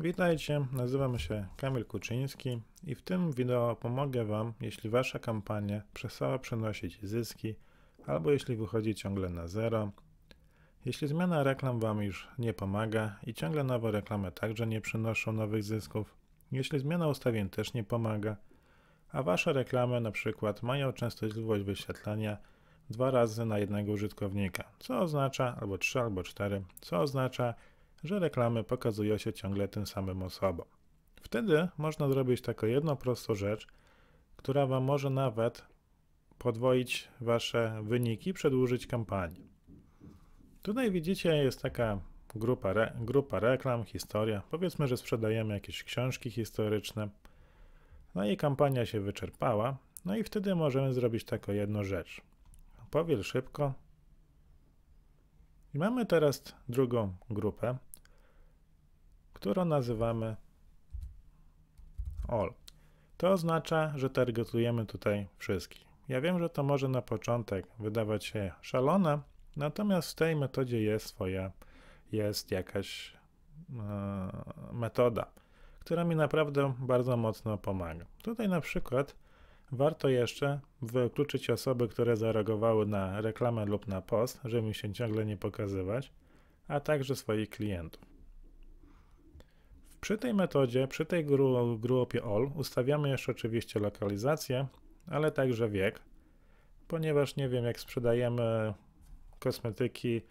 Witajcie, nazywam się Kamil Kuczyński i w tym wideo pomogę Wam, jeśli Wasza kampania przestała przynosić zyski, albo jeśli wychodzi ciągle na zero, jeśli zmiana reklam Wam już nie pomaga i ciągle nowe reklamy także nie przynoszą nowych zysków, jeśli zmiana ustawień też nie pomaga, a Wasze reklamy na przykład mają częstotliwość wyświetlania dwa razy na jednego użytkownika, co oznacza, albo trzy, albo cztery, co oznacza, że reklamy pokazują się ciągle tym samym osobom. Wtedy można zrobić taką jedną prostą rzecz, która Wam może nawet podwoić Wasze wyniki, przedłużyć kampanię. Tutaj widzicie, jest taka grupa, re, grupa reklam, historia. Powiedzmy, że sprzedajemy jakieś książki historyczne. No i kampania się wyczerpała. No i wtedy możemy zrobić taką jedną rzecz. Powiel szybko. I mamy teraz drugą grupę którą nazywamy all. To oznacza, że targetujemy tutaj wszystkich. Ja wiem, że to może na początek wydawać się szalone, natomiast w tej metodzie jest swoja, jest jakaś e, metoda, która mi naprawdę bardzo mocno pomaga. Tutaj na przykład warto jeszcze wykluczyć osoby, które zareagowały na reklamę lub na post, żeby mi się ciągle nie pokazywać, a także swoich klientów. Przy tej metodzie, przy tej gru grupie all ustawiamy jeszcze oczywiście lokalizację, ale także wiek, ponieważ nie wiem jak sprzedajemy kosmetyki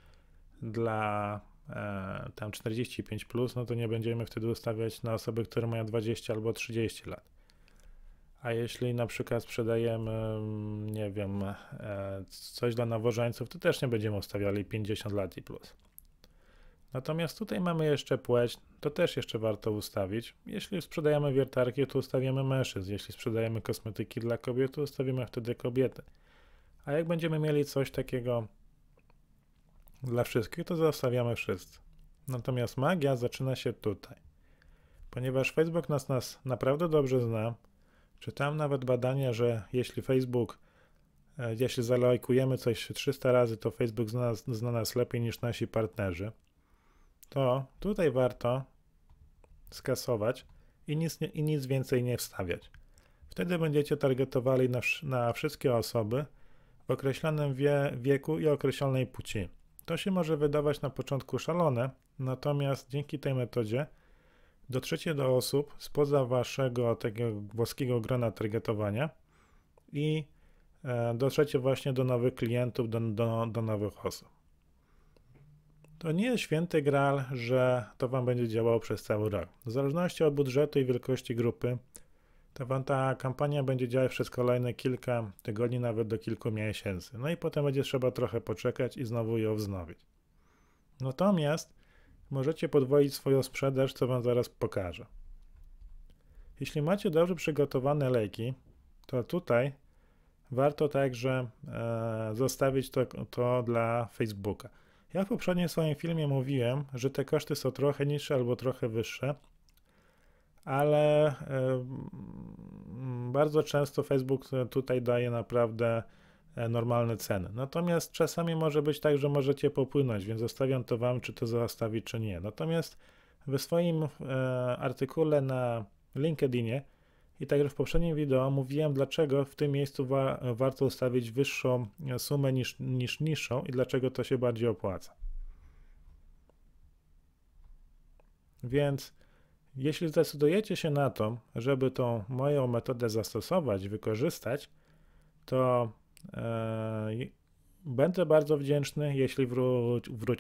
dla e, tam 45+, plus, no to nie będziemy wtedy ustawiać na osoby, które mają 20 albo 30 lat. A jeśli na przykład sprzedajemy, nie wiem, e, coś dla nawożańców, to też nie będziemy ustawiali 50 lat i plus. Natomiast tutaj mamy jeszcze płeć, to też jeszcze warto ustawić. Jeśli sprzedajemy wiertarki, to ustawiamy mężczyzn. Jeśli sprzedajemy kosmetyki dla kobiet, to ustawimy wtedy kobiety. A jak będziemy mieli coś takiego dla wszystkich, to zostawiamy wszyscy. Natomiast magia zaczyna się tutaj. Ponieważ Facebook nas, nas naprawdę dobrze zna, czytałem nawet badania, że jeśli Facebook, e, jeśli zalajkujemy coś 300 razy, to Facebook zna, zna nas lepiej niż nasi partnerzy to tutaj warto skasować i nic, nie, i nic więcej nie wstawiać. Wtedy będziecie targetowali na, na wszystkie osoby w określonym wie, wieku i określonej płci. To się może wydawać na początku szalone, natomiast dzięki tej metodzie dotrzecie do osób spoza waszego takiego włoskiego grona targetowania i e, dotrzecie właśnie do nowych klientów, do, do, do nowych osób. To nie jest święty graal, że to Wam będzie działało przez cały rok. W zależności od budżetu i wielkości grupy, to Wam ta kampania będzie działać przez kolejne kilka tygodni, nawet do kilku miesięcy. No i potem będzie trzeba trochę poczekać i znowu ją wznowić. Natomiast możecie podwoić swoją sprzedaż, co Wam zaraz pokażę. Jeśli macie dobrze przygotowane leki, to tutaj warto także e, zostawić to, to dla Facebooka. Ja w poprzednim swoim filmie mówiłem, że te koszty są trochę niższe albo trochę wyższe, ale bardzo często Facebook tutaj daje naprawdę e, normalne ceny. Natomiast czasami może być tak, że możecie popłynąć, więc zostawiam to Wam, czy to zostawić, czy nie. Natomiast w swoim e, artykule na LinkedInie i tak jak w poprzednim wideo mówiłem, dlaczego w tym miejscu wa warto ustawić wyższą e, sumę niż, niż niższą i dlaczego to się bardziej opłaca. Więc jeśli zdecydujecie się na to, żeby tą moją metodę zastosować, wykorzystać, to e, będę bardzo wdzięczny, jeśli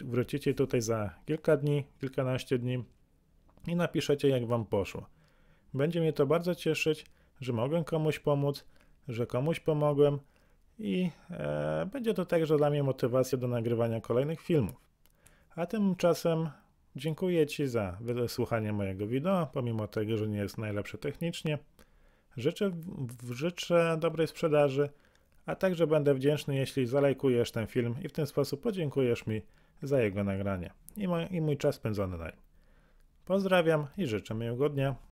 wrócicie tutaj za kilka dni, kilkanaście dni i napiszecie, jak Wam poszło. Będzie mnie to bardzo cieszyć, że mogłem komuś pomóc, że komuś pomogłem i e, będzie to także dla mnie motywacja do nagrywania kolejnych filmów. A tymczasem dziękuję Ci za wysłuchanie mojego wideo, pomimo tego, że nie jest najlepsze technicznie. Życzę, życzę dobrej sprzedaży, a także będę wdzięczny, jeśli zalajkujesz ten film i w ten sposób podziękujesz mi za jego nagranie i mój, i mój czas spędzony na nim. Pozdrawiam i życzę miłego dnia.